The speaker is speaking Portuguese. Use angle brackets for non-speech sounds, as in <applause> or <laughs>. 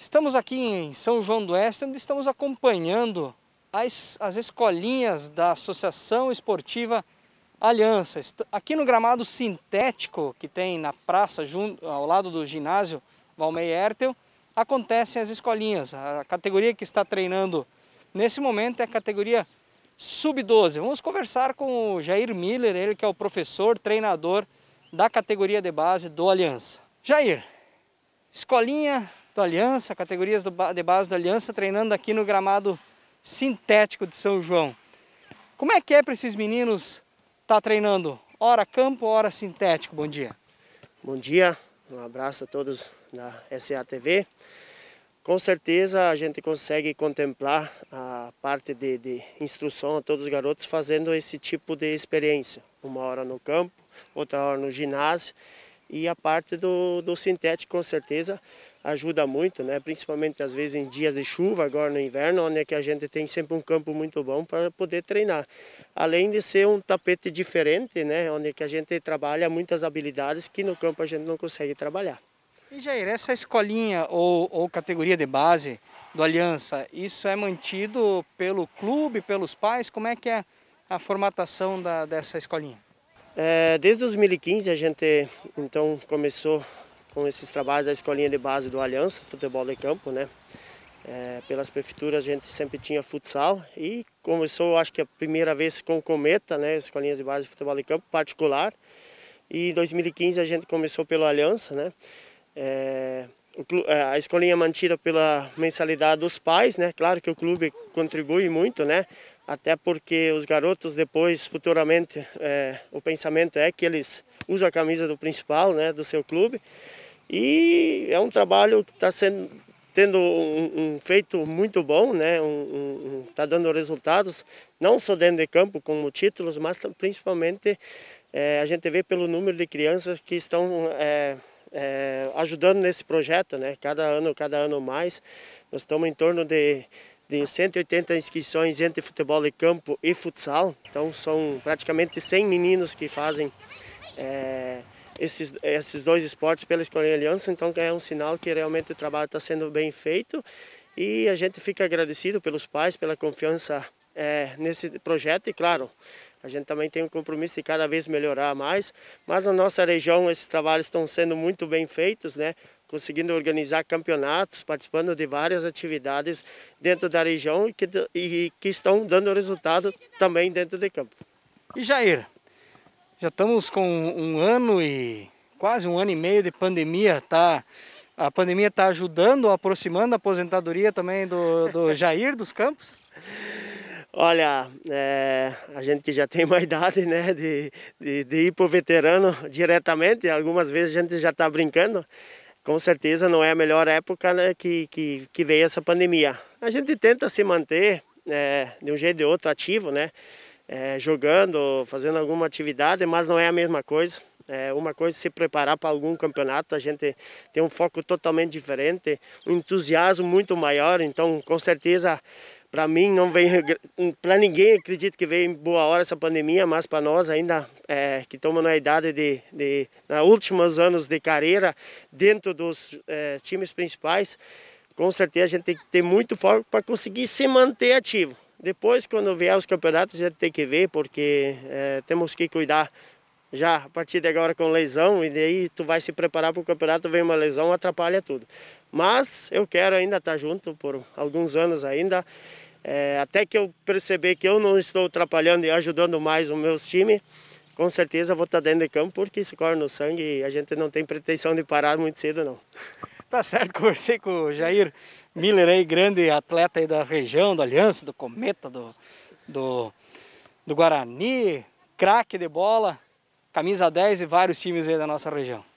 Estamos aqui em São João do Oeste, onde estamos acompanhando as, as escolinhas da Associação Esportiva Aliança. Aqui no gramado sintético que tem na praça, junto, ao lado do ginásio Valmei Hertel, acontecem as escolinhas. A categoria que está treinando nesse momento é a categoria Sub-12. Vamos conversar com o Jair Miller, ele que é o professor, treinador da categoria de base do Aliança. Jair, escolinha do Aliança, categorias do, de base do Aliança, treinando aqui no gramado sintético de São João. Como é que é para esses meninos estar tá treinando? Hora campo, hora sintético. Bom dia. Bom dia, um abraço a todos da SATV. Com certeza a gente consegue contemplar a parte de, de, instrução a todos os garotos fazendo esse tipo de experiência. Uma hora no campo, outra hora no ginásio e a parte do, do sintético, com certeza, ajuda muito, né? principalmente às vezes em dias de chuva, agora no inverno, onde é que a gente tem sempre um campo muito bom para poder treinar. Além de ser um tapete diferente, né? onde é que a gente trabalha muitas habilidades que no campo a gente não consegue trabalhar. E Jair, essa escolinha ou, ou categoria de base do Aliança, isso é mantido pelo clube, pelos pais? Como é que é a formatação da, dessa escolinha? É, desde 2015 a gente então começou com esses trabalhos da escolinha de base do Aliança, futebol de campo, né? É, pelas prefeituras a gente sempre tinha futsal e começou, acho que a primeira vez com Cometa, né? Escolinhas de base de futebol de campo particular. E em 2015 a gente começou pelo Aliança, né? É, é, a escolinha é mantida pela mensalidade dos pais, né? Claro que o clube contribui muito, né? Até porque os garotos depois, futuramente, é, o pensamento é que eles usam a camisa do principal, né? Do seu clube. E é um trabalho que está sendo tendo um, um, feito muito bom, né? Um, está um, tá dando resultados, não só dentro de campo como títulos, mas principalmente é, a gente vê pelo número de crianças que estão é, é, ajudando nesse projeto, né? Cada ano, cada ano mais. Nós estamos em torno de, de 180 inscrições entre futebol de campo e futsal. Então são praticamente 100 meninos que fazem é, esses, esses dois esportes pela Escolinha Aliança. Então é um sinal que realmente o trabalho está sendo bem feito. E a gente fica agradecido pelos pais, pela confiança é, nesse projeto e, claro, a gente também tem um compromisso de cada vez melhorar mais, mas na nossa região esses trabalhos estão sendo muito bem feitos, né? conseguindo organizar campeonatos, participando de várias atividades dentro da região e que, e que estão dando resultado também dentro de campo. E Jair, já estamos com um ano e quase um ano e meio de pandemia, tá? A pandemia está ajudando, aproximando a aposentadoria também do, do <laughs> Jair dos Campos? Olha, é, a gente que já tem uma <laughs> idade, né, de, de, de ir pro veterano diretamente, algumas vezes a gente já está brincando. Com certeza não é a melhor época né, que, que, que veio essa pandemia. A gente tenta se manter, é, de um jeito ou de outro, ativo, né, é, jogando, fazendo alguma atividade, mas não é a mesma coisa. É uma coisa é se preparar para algum campeonato, a gente tem um foco totalmente diferente, um entusiasmo muito maior, então com certeza para mim, não vem, para ninguém acredito que veio em boa hora essa pandemia, mas para nós ainda é, que estamos na idade de, de na últimos anos de carreira dentro dos é, times principais, com certeza a gente tem que ter muito foco para conseguir se manter ativo. Depois, quando vier os campeonatos, a gente tem que ver, porque é, temos que cuidar já a partir de agora com lesão, e daí tu vai se preparar para o campeonato, vem uma lesão, atrapalha tudo. Mas eu quero ainda estar junto por alguns anos ainda, é, até que eu perceber que eu não estou atrapalhando e ajudando mais o meu time, com certeza vou estar dentro de campo porque se corre no sangue e a gente não tem pretensão de parar muito cedo não. Tá certo, <laughs> conversei com o Jair Miller aí, grande atleta aí da região, do Aliança, do Cometa, do, do, do Guarani, craque de bola, camisa 10 e vários times aí da nossa região.